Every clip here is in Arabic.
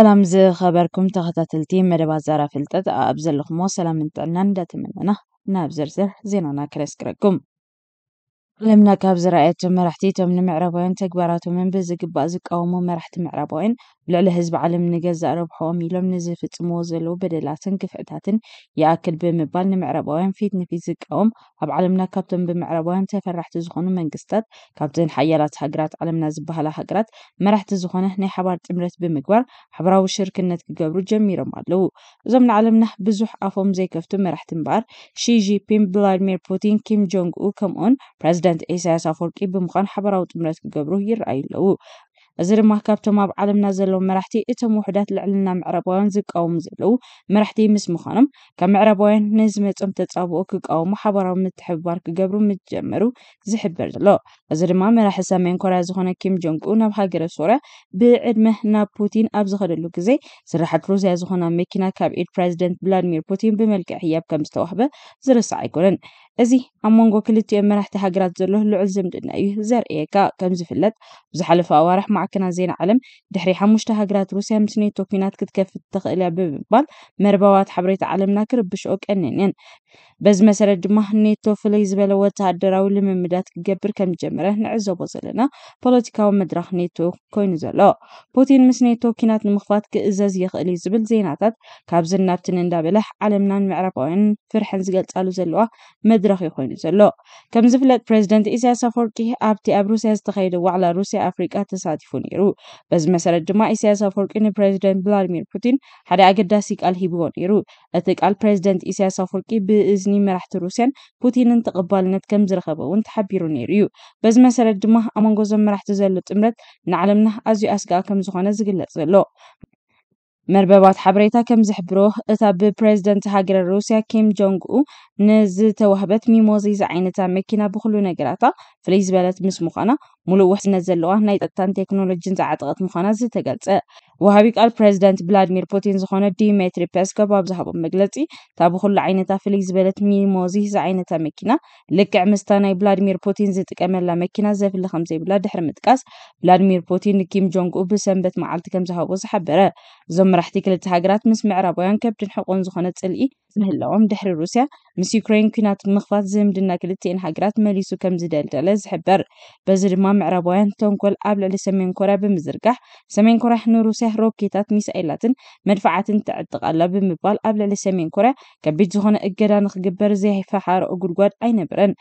سلام ز خبركم تغطى تلتيم مدى بازارة فلتت أبزل لخمو سلام انت عنان من تمنانه نابزر زر زينانا كريس كركم لمنا كاب زرعيتو مرحتيتو من معربوين تكبراتو من بزق بازق او مو مرحت معربوين لعل هزب عالم نقزا ربحو ميلو من زفت موزلو بدلاتن كفعتاتن ياكل بمبال نمعربوين فيت أوم او اب عالمنا كابتن بمعربوين تفرح تزخونو من قستات كابتن حيالات هقرات عالمنا زبها لا هقرات مرحت زخونه هني حبار تمرت بمقوار حبراو شركة نتك قبرو جميرو مالو زمن عالمنا بزوح افوم زي كفتو مرحت مبار شي جي بين مير بوتين كيم جونغ او كم اون ኤሳያስ ኣፈርቂ ብምኳኑ ሓበራዊ ጥምረት ክገብሩ ይረኣዩ ኣለው እዚ ድማ ካብቶም ኣብ ዓለምና ዘለዎም መራሕቲ እቶም ውሕዳት ልዕልና ምዕራባውያን ዝቃወሙ ዘለው መራሕቲ ምስ ምኳኖም ካብ መዕረባውያን ነዝመፆም ተፃብኦ ክቃወሙ ሓበራዊ ምትሕባር ክገብሩ ምጀመሩ ዝሕበር ዘሎ እዚ ድማ መራሒ ሰማይን ኮርያ ዝኮነ ኪም ጆንግን ናብ ሃገረ ሶርያ ብዕድመ ናብ ቲን ኣብ ዝኸደሉ ግዜ ስራሓት ሩስያ ዝኮነብ መኪና ካብ ኢድ ፕረዚደንት ብላድሚር ቲን ብመልክዕ ሕያብ ከም ዝተዋህበ ዝርስዕ ኣይኮነን እዚ ኣብ መንጎ ክልቲኦም መራሕቲ ሃገራት ዘሎ ልዑል ዝምድና እዩ ዘርእየካ። ከም ዝፍለጥ ብዝሓለፈ ኣዋርሕ ማዕከናት ዜና ዓለም ድሕሪ ሓሙሽተ ሃገራት ሩስያ ምስ ኔቶ ኩናት ክትከፍት ተኽእል እያ ብምባል መረባባት ሓበሬታ ዓለምና ክርብሽኦ ቀኒነን። بز مسرد مهني توفلي زبالة وتعدرا ولممدات قبر كم جمرة نعزو بزلنا بوليتيكا ومدرخ نيتو كوين زلو بوتين مس نيتو كينات المخفات كإزاز يخلي زبل زيناتات كابزن نابتن اندابلح علمنا المعرب وين فرحن زقال تالو زلو مدرخ يخوين زلو كم زفلت بريزدنت إسيا سافوركي أبتي أبروسيا استخيد وعلى روسيا أفريقا تساتفون يرو بز مسرد جما إسيا سافوركي ني بريزدنت بلادمير بوتين حدا أقداسيك الهيبون يرو أتك البريزدنت إسيا سافوركي بإز زني مرحت روسيان بوتين انت قبالنت كم زرخبه وانت حبيروني ريو بس مسألة دمه امان قوزن مرحت زلت امرت نعلمنا ازي اسقا كم زخانة زقلت زلو مربابات حبريتا كم زحبروه اتا ببريزدنت هاجر روسيا كيم جونغ او نز توهبت ميموزي زعينتا مكينا بخلو نقراتا فليز بالات مس مخانا ሙሉእ ውሕስነት ዘለዋ ናይ ፀጥታን ቴክኖሎጂን ዝዓጠቐት ምዃና ዝተገልፀ ወሃቢ ቃል ፕሬዚደንት ቭላዲሚር ፑቲን ዝኾነ ዲሜትሪ ፔስኮቭ ኣብ ዝሃቦ መግለፂ ታብ ኩሉ ዓይነታ ፍልይ ዝበለት ሚሞዚ ዝዓይነታ መኪና ልክዕ ምስታ ናይ ቭላዲሚር ፑቲን ዝጥቀመላ መኪና ዘፍሊ ከምዘይብላ ድሕሪ ምጥቃስ ቭላዲሚር ፑቲን ንኪም ጆንግኡ ብሰንበት መዓልቲ ከም ዝሃቦ ዝሓበረ እዞም መራሕቲ ክልተ ሃገራት ምስ ምዕራባውያን ከብድን ሕቁን ዝኾነ ፅልኢ ንህላዎም ድሕሪ ሩስያ ምስ ዩክሬን ኩናት ምኽፋት ዝምድና ክልቲአን ሃገራት መሊሱ ከም ዝደልደለ ዝሕበር በዚ ድማ ምዕራባውያን ተንኮል ኣብ ልዕሊ ሰሜን ኮርያ ብምዝርጋሕ ሰሜን ኮርያ ንሩስያ ሮኬታት ሚሳኤላትን መድፋዓትን ትዕጥቃላ ብምባል ኣብ ልዕሊ ሰሜን ኮርያ ከቢድ ዝኾነ እገዳ ንክግበር ዘይፈሓርኦ ጉድጓድ ኣይነበረን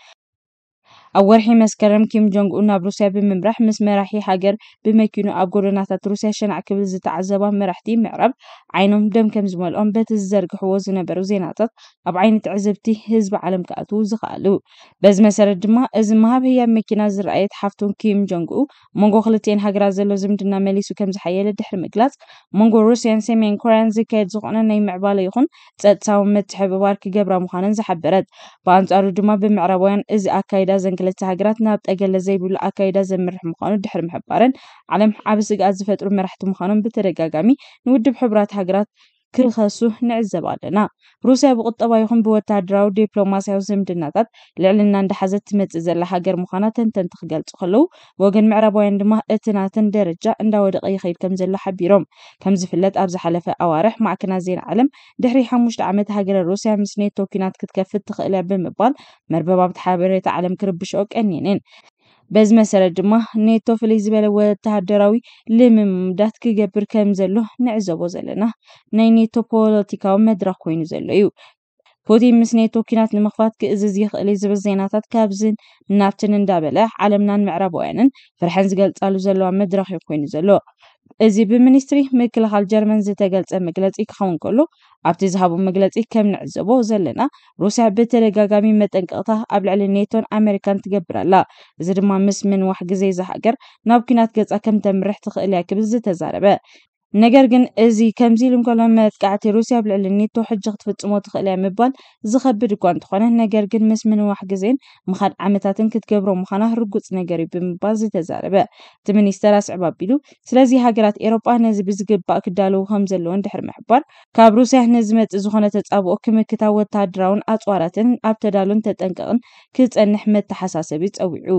أو ورحي مسكرم كيم جونغ أون أب روسيا بممرح مس مراحي حجر بما كينو أب غورنات روسيا شنع كبل زت عزبا مرحتي معرب عينهم دم كم زمال أم بيت الزرق حوز نبرو زينات أب عين تعزبتي هزب عالم كاتو زخالو بز مسر دما إز ما بهي مكينا زرعيت حفتون كيم جونغ أو مونغو خلتين حجر زلو زمدنا مليسو كم زحيال دحر مقلات مونغو روسيا سيمين كوران زكيت زغنا ني معبالي يخون تاتاو متحب وارك جبرا مخانن زحبرت بانت أرو دما بمعربوين إز أكايدا زنكلا كلتا هاجراتنا بتأجل زي بيقول أكيد زي مرح مخانو دحر محبارن علم عبس قاعد رم رح تمخانو بترجع جامي نود بحبرات هاجرات ክርኸሱ ንዕዘብ ኣለና ሩስያ ብቁጠባ ይኹን ብወታደራዊ ዲፕሎማስያዊ ዝምድናታት ልዕልና እንዳሓዘት ትመፅእ ዘላ ሃገር ምዃና ተንተንቲ ክገልፁ ከለዉ ብወገን ምዕራባውያን ድማ እቲ ናተን ደረጃ እንዳወደቀ ይኸይድ ከም ዘሎ ሓቢሮም ከም ዝፍለጥ ኣብ ዝሓለፈ ኣዋርሕ ማዕክናት ዜና ዓለም ድሕሪ ሓሙሽተ ዓመት ሃገረ ሩስያ ምስ ኔቶ ኩናት ክትከፍት ትኽእለ ብምባል መርበባብቲ ሓበሬታ ዓለም ክርብሽኦ ቀኒነን በዚ መሰረት ድማ ኔቶ ፍልይ ዝበለ ወተሃደራዊ ልምምዳት ክገብር ከም ዘሎ ንዕዘቦ ዘለና ናይ ኔቶ ፖለቲካዊ መድረኽ ኮይኑ ዘሎ እዩ ፑቲን ምስ ኔቶ ኪናት ንምኽፋት ክእዝዝ ይኽእል እዩ ዝብል ዜናታት ካብዝን ናብትን እንዳበለ ዓለምናን ንምዕራባውያንን ፍርሐን ዝገልጻሉ ዘለዋ መድረኽ እዩ ኮይኑ ዘሎ እዚ ብሚኒስትሪ ምክልኻል ጀርመን ዝተገልፀ መግለፂ ክኸውን ከሎ ኣብቲ ዝሃቦ መግለፂ ከም ንዕዘቦ ዘለና ሩስያ ብተደጋጋሚ መጠንቀቕታ ኣብ ልዕሊ ኔቶን ኣሜሪካን ትገብር ኣላ እዚ ድማ ምስ ምንዋሕ ግዜ ዝሃገር ናብ ኩናት ገፃ ከም ተምርሕ ትኽእል እያ ክብል ዝተዛረበ ነገር ግን እዚ ከምዚ ኢልምከሎ መጥቃዕቲ ሩስያ ብልዕልኒቶ ሕጂ ክትፍፅሞ ትኽእል እያ ምባል ዝኸብድ እኳ እንትኾነ ነገር ግን ምስ ምንዋሕ ግዜን ምኻድ ዓመታትን ክትገብሮ ምዃና ርጉፅ ነገር እዩ ብምባል ዝተዛረበ እቲ ሚኒስተር ኣስዕብ ኣቢሉ ስለዚ ሃገራት ኤሮጳ ነዚ ብዝግባእ ክዳለዉ ከም ዘለዎን ድሕሪ ምሕባር ካብ ሩስያ ንዝመፅእ ዝኾነ ተፃብኦ ክምክታ ወተሃደራውን ኣፅዋራትን ኣብ ተዳሉን ተጠንቀቕን ክፀንሕ መተሓሳሰቢ ፀዊዑ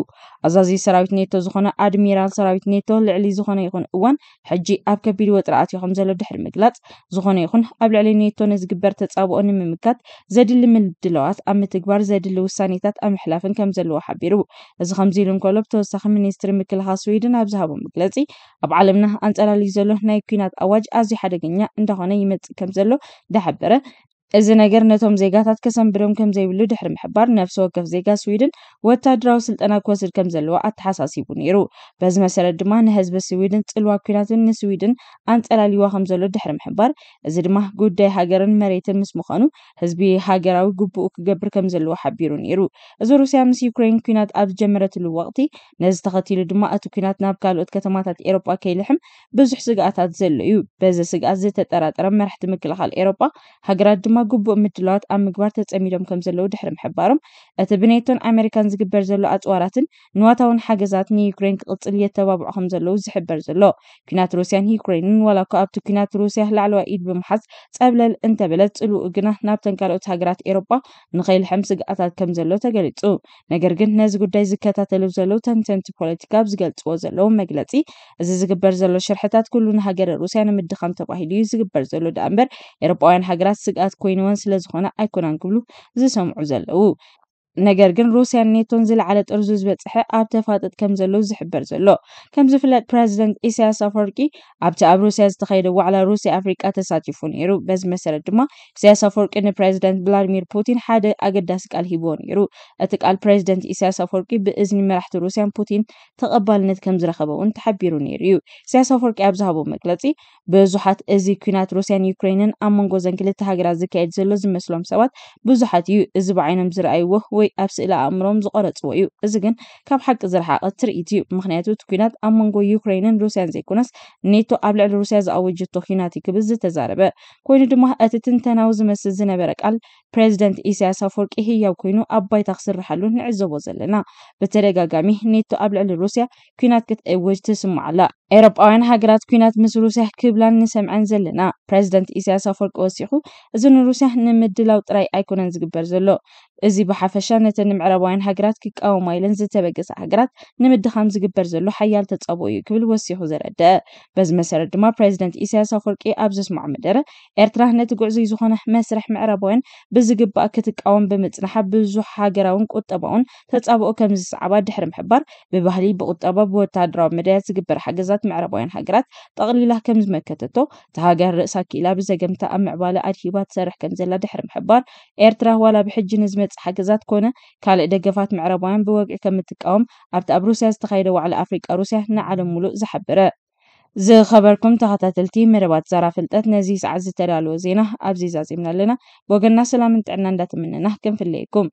ኣዛዚ ሰራዊት ኔቶ ዝኾነ ኣድሚራል ሰራዊት ኔቶ ልዕሊ ዝኾነ ይኹን እዋን ሕጂ ኣብ ከቢድ መግለፂ ረኣትዮ ከም ዘሎ ድሕሪ ምግላጽ ዝኾነ ይኹን ኣብ ልዕሊ ኔቶ ንዝግበር ተጻብኦ ንምምካት ዘድሊ ምድለዋት ኣብ ምትግባር ዘድሊ ውሳኔታት ኣብ ምሕላፍን ከም ዘለዎ ሓቢሩ እዚ ከምዚ ኢሉ እንከሎ ብተወሳኺ ሚኒስትሪ ምክልኻል ስዊድን ኣብ ዝሃቦ መግለፂ ኣብ ዓለምና ኣንጸላልዩ ዘሎ ናይ ኩናት ኣዋጅ ኣዝዩ ሓደገኛ እንደኾነ ይመጽእ ከም ዘሎ ዳሓበረ እዚ ነገር ነቶም ዜጋታት ከሰንብዶም ከም ዘይብሉ ድሕሪ ምሕባር ነፍሲ ወከፍ ዜጋ ስዊድን ወታደራዊ ስልጠና ክወስድ ከም ዘለዎ ኣተሓሳሲቡ ነይሩ በዚ መሰረት ድማ ንህዝቢ ስዊድን ፅልዋ ኩናትን ንስዊድን ኣንፀላሊዋ ከም ዘሎ ድሕሪ ምሕባር እዚ ድማ ጉዳይ ሃገርን መሬትን ምስ ምዃኑ ህዝቢ ሃገራዊ ግቡኡ ክገብር ከም ዘለዎ ሓቢሩ ነይሩ እዚ ሩስያ ምስ ዩክሬን ኩናት ኣብ ዝጀመረትሉ ወቅቲ ነዚ ተኸቲሉ ድማ እቲ ኩናት ናብ ካልኦት ከተማታት ኤሮጳ ከይልሕም ብዙሕ ስግኣታት ዘሎ እዩ በዚ ስግኣት ዝተጠራጠረ መራሕቲ ምክልኻል ኤሮጳ ሃገራት ድማ ድማ ግቡእ ምድላዋት ኣብ ምግባር ተፀሚዶም ከም ዘለዉ ድሕሪ ምሕባሮም እቲ ብኔቶን ኣሜሪካን ዝግበር ዘሎ ኣፅዋራትን ንዋታውን ሓገዛት ንዩክሬን ክቕፅል የተባብዑ ከም ዘለዉ ዝሕበር ዘሎ ኩናት ሩስያን ዩክሬንን ዋላ እኳ ኣብቲ ኩናት ሩስያ ላዕለዋ ኢድ ብምሓዝ ፀብለል እንተበለት ፅልኡ ግና ናብተን ካልኦት ሃገራት ኤሮጳ ንኸይልሕም ስግኣታት ከም ዘሎ ተገሊጹ ነገር ግን ነዚ ጉዳይ ዝከታተሉ ዘለዉ ተንተንቲ ፖለቲካ ኣብ ዝገልፅዎ ዘለዉ መግለፂ እዚ ዝግበር ዘሎ ሽርሕታት ኩሉ ንሃገረ ሩስያ ንምድኻም ተባሂሉ እዩ ዝግበር ዘሎ ዳኣ እምበር ኤሮጳውያን ሃገራት ስግኣት ኮይኑ እውን ስለ ዝኾነ ኣይኮናን ክብሉ ዝሰምዑ ዘለዉ ነገር ግን ሩስያ ኔቶን ዝለዓለ ጦር ዝበፅሐ ኣብ ተፋጠጥ ከም ዘሎ ዝሕበር ዘሎ ከም ዝፍለጥ ፕረዚደንት ኢሳያስ ኣፈወርቂ ኣብቲ ኣብ ሩስያ ዝተኸይደ ዋዕላ ሩስያ ኣፍሪቃ ተሳቲፉ ነይሩ በዚ መሰረት ድማ ኢሳያስ ኣፈወርቂ ንፕረዚደንት ቭላዲሚር ፑቲን ሓደ ኣገዳሲ ቃል ሂቦ ነይሩ እቲ ቃል ፕረዚደንት ኢሳያስ ኣፈወርቂ ብእዝኒ መራሕቲ ሩስያን ፑቲን ተቐባልነት ከም ዝረኸበ እውን ተሓቢሩ ነይሩ እዩ ኢሳያስ ኣፈወርቂ ኣብ ዝሃቦ መግለፂ ብዙሓት እዚ ኩናት ሩስያን ዩክሬንን ኣብ መንጎ ዘን ክልተ ሃገራት ዝካየድ ዘሎ ዝመስሎም ሰባት ብዙሓት እዩ እዚ ብዓይኖም ዝረኣይዎ ወይ ወይ ኣብ ስእሊ ኣእምሮም ዝቆረፅዎ እዩ እዚ ግን ካብ ሓቂ ዝረሓቐ ትርኢት እዩ ምክንያቱ እቲ ኩናት ኣብ መንጎ ዩክሬንን ሩስያን ዘይኮነስ ኔቶ ኣብ ልዕሊ ሩስያ ዝኣወጀቶ ኩናት እዩ ክብል ዝተዛረበ ኮይኑ ድማ እቲ ትንተናዊ ዝመስል ዝነበረ ቃል ፕሬዚደንት ኢሳያስ ኣፈወርቂ ህያው ኮይኑ ኣብ ባይታ ክስርሓሉ ንዕዘቦ ዘለና ብተደጋጋሚ ኔቶ ኣብ ልዕሊ ሩስያ ኩናት ክትእውጅ ትስምዓላ ኤሮጳውያን ሃገራት ኩናት ምስ ሩስያ ክብላን ንሰምዐን ዘለና ፕረዚደንት ኢሳያስ ኣፈወርቂ ወሲኹ እዚ ንሩስያ ንምድላው ጥራይ ኣይኮነን ዝግበር ዘሎ እዚ ብሓፈሻ ነተን ንምዕራባውያን ሃገራት ክቃወማ ኢለን ዝተበገሰ ሃገራት ንምድኻም ዝግበር ዘሎ ሓያል ተፀብኦ እዩ ክብል ወሲኹ ዘረድአ በዚ መሰረት ድማ ፕረዚደንት ኢሳያስ ኣፈወርቂ ኣብ ዘስማዑ መደረ ኤርትራ ነቲ ጉዕዙ ዝኾነ መስርሕ ምዕራባውያን ብዝግባእ ክትቃወም ብምፅንሓ ብዙሕ ሃገራውን ቁጠባውን ተፀብኦ ከም ዝሰዕባ ድሕሪ ምሕባር ብባህሊ ብቁጠባ ብወታደራዊ መዳያት ዝግበር ሓገዛ زات معربوين هاجرات تغلي له كم زمان كتتو تهاجر رأسا كيلا بزقم تأمع بالا أرهيبات سرح كم زلا دحر محبار إيرتراه ولا بحج نزمة حاجزات كونة كال إدقفات معربوين بوقع كم تقوم عبد أبروسيا استخيره وعلى أفريق أروسيا هنا على ملوء زحبرة زي خبركم تحت تلتي مربات زارا فلتات نزيز عز ترالو زينة أبزيز عزيمنا لنا بوغن ناس لا من تعنان داتمننا كم في الليكم